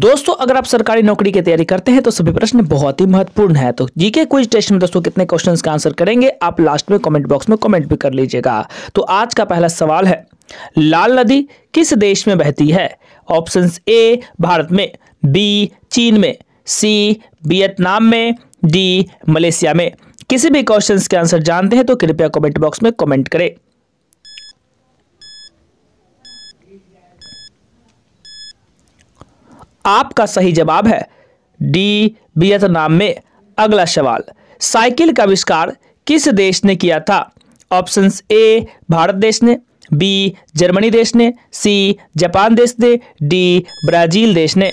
दोस्तों अगर आप सरकारी नौकरी की तैयारी करते हैं तो सभी प्रश्न बहुत ही महत्वपूर्ण है तो जीके क्विज टेस्ट में दोस्तों कितने क्वेश्चंस का आंसर करेंगे आप लास्ट में कमेंट बॉक्स में कमेंट भी कर लीजिएगा तो आज का पहला सवाल है लाल नदी किस देश में बहती है ऑप्शन ए भारत में बी चीन में सी वियतनाम में डी मलेशिया में किसी भी क्वेश्चन के आंसर जानते हैं तो कृपया कॉमेंट बॉक्स में कॉमेंट करें आपका सही जवाब है डी वियतनाम में अगला सवाल साइकिल का आविष्कार किस देश ने किया था ऑप्शन ए भारत देश ने बी जर्मनी देश ने सी जापान देश ने डी ब्राजील देश ने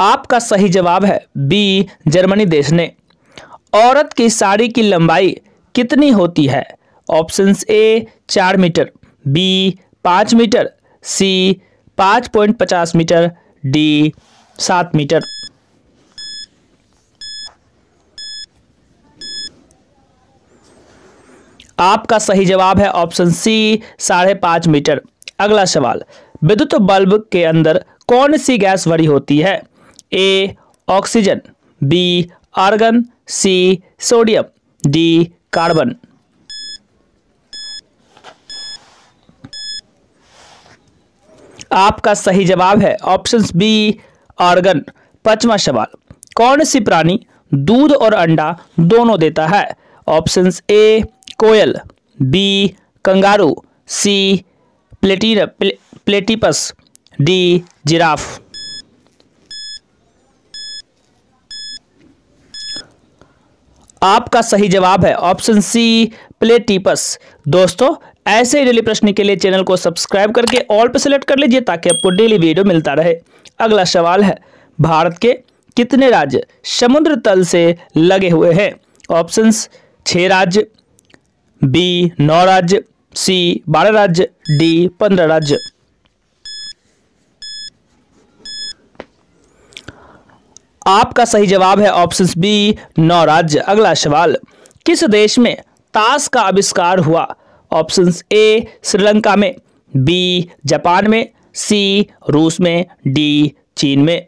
आपका सही जवाब है बी जर्मनी देश ने औरत की साड़ी की लंबाई कितनी होती है ऑप्शन ए चार मीटर बी पाँच मीटर सी पाँच पॉइंट पचास मीटर डी सात मीटर आपका सही जवाब है ऑप्शन सी साढ़े पाँच मीटर अगला सवाल विद्युत बल्ब के अंदर कौन सी गैस भरी होती है A oxygen B argon C sodium D carbon आपका सही जवाब है ऑप्शन बी ऑर्गन पांचवा सवाल कौन सी प्राणी दूध और अंडा दोनों देता है ऑप्शन ए कोयल B kangaroo C platy pla, platypus D giraffe आपका सही जवाब है ऑप्शन सी प्लेटिपस दोस्तों ऐसे ही डेली प्रश्न के लिए चैनल को सब्सक्राइब करके ऑल पर सेलेक्ट कर लीजिए ताकि आपको डेली वीडियो मिलता रहे अगला सवाल है भारत के कितने राज्य समुद्र तल से लगे हुए हैं ऑप्शंस छः राज्य बी नौ राज्य सी बारह राज्य डी पंद्रह राज्य आपका सही जवाब है ऑप्शन बी नौ राज्य अगला सवाल किस देश में ताश का आविष्कार हुआ ऑप्शन ए श्रीलंका में बी जापान में सी रूस में डी चीन में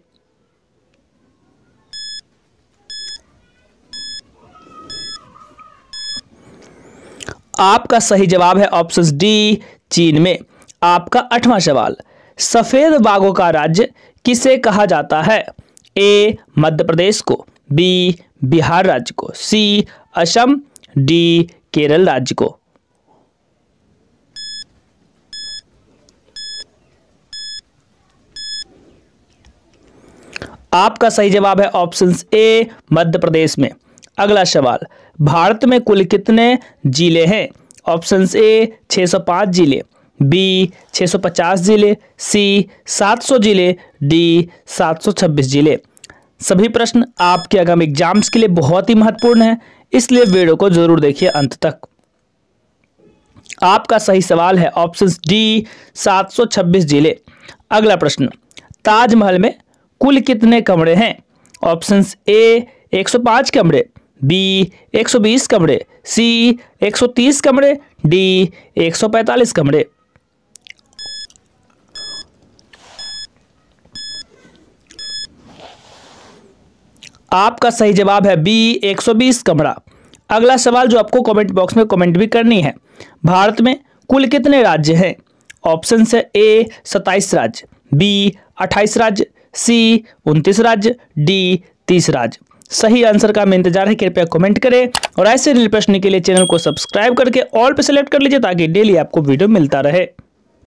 आपका सही जवाब है ऑप्शन डी चीन में आपका आठवां सवाल सफ़ेद बाघों का राज्य किसे कहा जाता है ए मध्य प्रदेश को बी बिहार राज्य को सी असम डी केरल राज्य को आपका सही जवाब है ऑप्शन ए मध्य प्रदेश में अगला सवाल भारत में कुल कितने जिले हैं ऑप्शन ए 605 जिले बी 650 जिले सी 700 जिले डी 726 जिले सभी प्रश्न आपके आगामी एग्जाम्स के लिए बहुत ही महत्वपूर्ण है इसलिए वीडियो को जरूर देखिए अंत तक आपका सही सवाल है ऑप्शन डी 726 जिले अगला प्रश्न ताजमहल में कुल कितने कमरे हैं ऑप्शन ए 105 कमरे बी 120 कमरे सी 130 कमरे डी 145 कमरे आपका सही जवाब है बी 120 कमरा अगला सवाल जो आपको कमेंट बॉक्स में कमेंट भी करनी है भारत में कुल कितने राज्य हैं ऑप्शन है ए 27 राज्य बी अट्ठाईस राज्य सी उनतीस राज्य डी तीस राज्य सही आंसर का हमें इंतजार है कृपया कमेंट करें और ऐसे रिल प्रश्न के लिए चैनल को सब्सक्राइब करके ऑल पे सेलेक्ट कर लीजिए ताकि डेली आपको वीडियो मिलता रहे